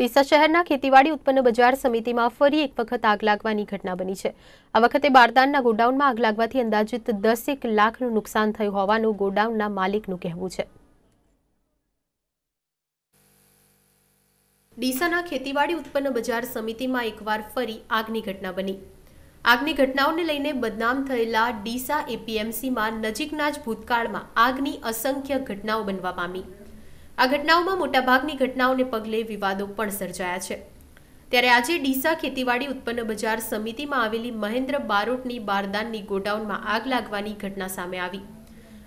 ડીસા શહેરના ખેતીવાડી ઉત્પન્ન બજાર સમિતિમાં ફરી એક વખત આગ લાગવાની ઘટના બની છે આ વખતે બારદાનના ગોડાઉનમાં આગ લાગવાથી અંદાજિત દસેક લાખનું નુકસાન થયું હોવાનું ગોડાઉનના માલિકનું કહેવું છે ડીસાના ખેતીવાડી ઉત્પન્ન બજાર સમિતિમાં એકવાર ફરી આગની ઘટના બની આગની ઘટનાઓને લઈને બદનામ થયેલા ડીસા એપીએમસીમાં નજીકના જ ભૂતકાળમાં આગની અસંખ્ય ઘટનાઓ બનવા પામી આ ઘટનાઓમાં મોટાભાગની ઘટનાઓને પગલે વિવાદો પણ સર્જાયા છે ત્યારે આજે ડીસા ખેતીવાડી ઉત્પન્ન બજાર સમિતિમાં આવેલી મહેન્દ્ર બારોટની બારદાનની ગોડાઉનમાં આગ લાગવાની ઘટના સામે આવી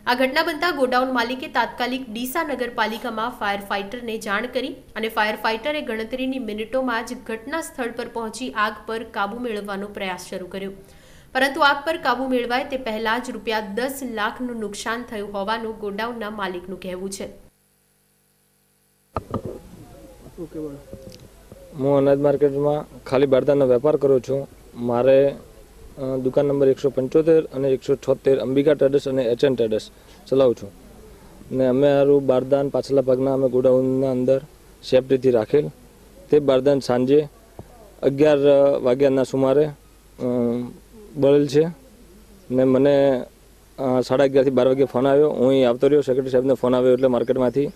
આ ઘટના બનતા ગોડાઉન માલિકે તાત્કાલિક ડીસા નગરપાલિકામાં ફાયર ફાઇટરને જાણ કરી અને ફાયર ફાઇટરે ગણતરીની મિનિટોમાં જ ઘટના સ્થળ પર પહોંચી આગ પર કાબુ મેળવવાનો પ્રયાસ શરૂ કર્યો પરંતુ આગ પર કાબુ મેળવાય તે પહેલાં જ રૂપિયા દસ લાખનું નુકસાન થયું હોવાનું ગોડાઉનના માલિકનું કહેવું છે હું અનાજ માર્કેટમાં ખાલી બારદાનો વેપાર કરું છું મારે દુકાન નંબર એકસો પંચોતેર અને એકસો છોતેર અંબિકા ટ્રેડર્સ અને એચ એન ટ્રેડર્સ ચલાવું છું ને અમે મારું બારદાન પાછલા ભાગના અમે ગોડાઉનના અંદર સેફટીથી રાખેલ તે બારદાન સાંજે અગિયાર વાગ્યાના સુમારે બળેલ છે ને મને સાડા અગિયારથી બાર વાગે ફોન આવ્યો હું અહીં આવતો રહ્યો સેક્રેટરી સાહેબને ફોન આવ્યો એટલે માર્કેટમાંથી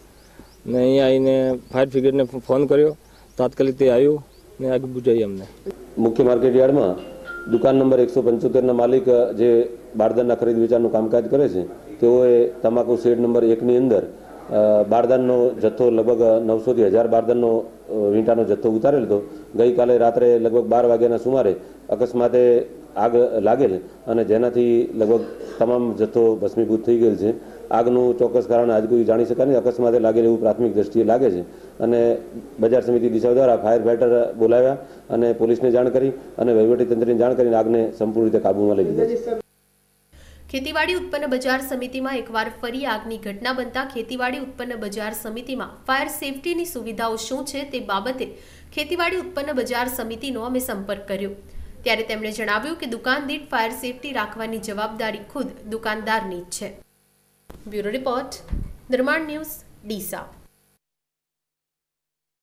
ને અહીંયા આવીને ફાયર બ્રિગેડને ફોન કર્યો તાત્કાલિક તે આવ્યું ને આગ બુજાઈ અમને મુખ્ય માર્કેટ યાર્ડમાં દુકાન નંબર એકસો પંચોતેરના માલિક જે બારદાનના ખરીદ વેચાણનું કામકાજ કરે છે તેઓએ તમાકુ શેડ નંબર એકની અંદર બારદાનનો જથ્થો લગભગ નવસોથી હજાર બારદાનનો વીંટાનો જથ્થો ઉતારેલો હતો ગઈકાલે રાત્રે લગભગ બાર વાગ્યાના સુમારે અકસ્માતે આગ લાગેલ અને જેનાથી લગભગ તમામ જથ્થો ભસ્મીભૂત થઈ ગયેલ છે આગનું ચોક્કસ કારણ આજ કોઈ જાણી શકાય નહીં અકસ્માતે લાગેલ એવું પ્રાથમિક દ્રષ્ટિએ લાગે છે અને બજાર સમિતિ દિશા દ્વારા ફાયર ફાઈટર બોલાવ્યા અને પોલીસને જાણ કરી અને વહીવટીતંત્રની જાણ કરીને આગને સંપૂર્ણ રીતે કાબૂમાં લઈ લીધા ખેતીવાડી ઉત્પન્ન બજાર સમિતિમાં એકવાર ફરી આગની ઘટના બનતા ખેતીવાડી ઉત્પન્ન બજાર સમિતિમાં ફાયર સેફટીની સુવિધાઓ શું છે તે બાબતે ખેતીવાડી ઉત્પન્ન બજાર સમિતિનો અમે સંપર્ક કર્યો ત્યારે તેમણે જણાવ્યું કે દુકાન દીઠ ફાયર સેફટી રાખવાની જવાબદારી ખુદ દુકાનદારની જ છે bureau report Nirman news Deesa